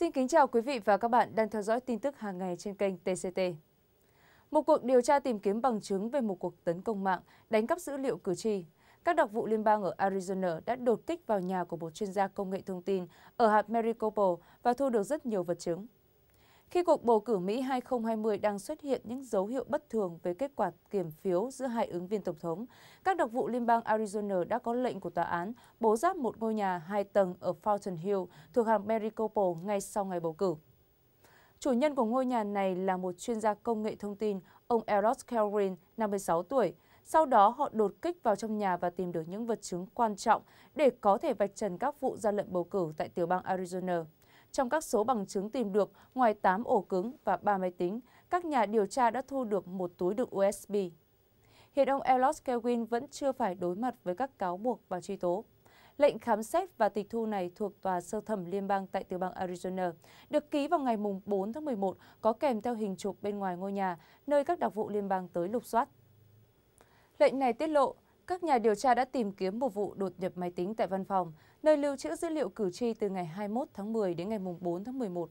Xin kính chào quý vị và các bạn đang theo dõi tin tức hàng ngày trên kênh TCT. Một cuộc điều tra tìm kiếm bằng chứng về một cuộc tấn công mạng đánh cắp dữ liệu cử tri. Các đặc vụ liên bang ở Arizona đã đột kích vào nhà của một chuyên gia công nghệ thông tin ở hạt Maricopa và thu được rất nhiều vật chứng khi cuộc bầu cử Mỹ 2020 đang xuất hiện những dấu hiệu bất thường về kết quả kiểm phiếu giữa hai ứng viên Tổng thống, các đặc vụ liên bang Arizona đã có lệnh của tòa án bố giáp một ngôi nhà hai tầng ở Fountain Hill thuộc hàng Maricopa ngay sau ngày bầu cử. Chủ nhân của ngôi nhà này là một chuyên gia công nghệ thông tin, ông Eros Kelrin, 56 tuổi. Sau đó họ đột kích vào trong nhà và tìm được những vật chứng quan trọng để có thể vạch trần các vụ gian lận bầu cử tại tiểu bang Arizona. Trong các số bằng chứng tìm được, ngoài 8 ổ cứng và 3 máy tính, các nhà điều tra đã thu được một túi đựng USB. Hiện ông Elon Kelvin vẫn chưa phải đối mặt với các cáo buộc và truy tố. Lệnh khám xét và tịch thu này thuộc Tòa sơ thẩm liên bang tại tiểu bang Arizona, được ký vào ngày 4 tháng 11, có kèm theo hình chụp bên ngoài ngôi nhà, nơi các đặc vụ liên bang tới lục soát. Lệnh này tiết lộ, các nhà điều tra đã tìm kiếm một vụ đột nhập máy tính tại văn phòng, nơi lưu trữ dữ liệu cử tri từ ngày 21 tháng 10 đến ngày 4 tháng 11.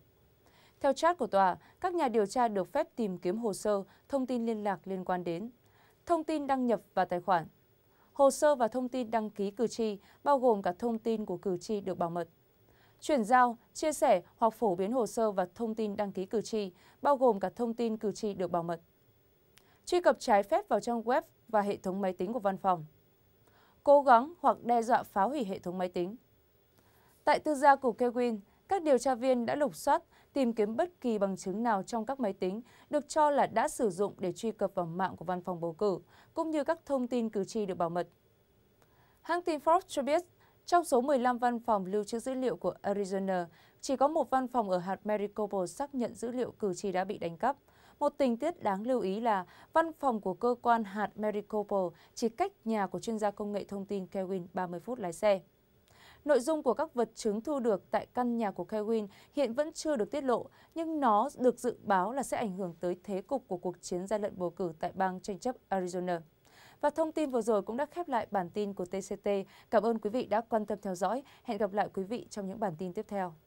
Theo chat của tòa, các nhà điều tra được phép tìm kiếm hồ sơ, thông tin liên lạc liên quan đến thông tin đăng nhập và tài khoản. Hồ sơ và thông tin đăng ký cử tri, bao gồm cả thông tin của cử tri được bảo mật. Chuyển giao, chia sẻ hoặc phổ biến hồ sơ và thông tin đăng ký cử tri, bao gồm cả thông tin cử tri được bảo mật truy cập trái phép vào trang web và hệ thống máy tính của văn phòng, cố gắng hoặc đe dọa phá hủy hệ thống máy tính. Tại tư gia của Kevin, các điều tra viên đã lục soát tìm kiếm bất kỳ bằng chứng nào trong các máy tính được cho là đã sử dụng để truy cập vào mạng của văn phòng bầu cử, cũng như các thông tin cử tri được bảo mật. Hãng tin Forbes cho biết trong số 15 văn phòng lưu trữ dữ liệu của Arizona, chỉ có một văn phòng ở hạt Maricopa xác nhận dữ liệu cử tri đã bị đánh cắp. Một tình tiết đáng lưu ý là văn phòng của cơ quan hạt Maricopa chỉ cách nhà của chuyên gia công nghệ thông tin Kevin 30 phút lái xe. Nội dung của các vật chứng thu được tại căn nhà của Kevin hiện vẫn chưa được tiết lộ, nhưng nó được dự báo là sẽ ảnh hưởng tới thế cục của cuộc chiến gian lận bầu cử tại bang tranh chấp Arizona. Và thông tin vừa rồi cũng đã khép lại bản tin của TCT. Cảm ơn quý vị đã quan tâm theo dõi. Hẹn gặp lại quý vị trong những bản tin tiếp theo.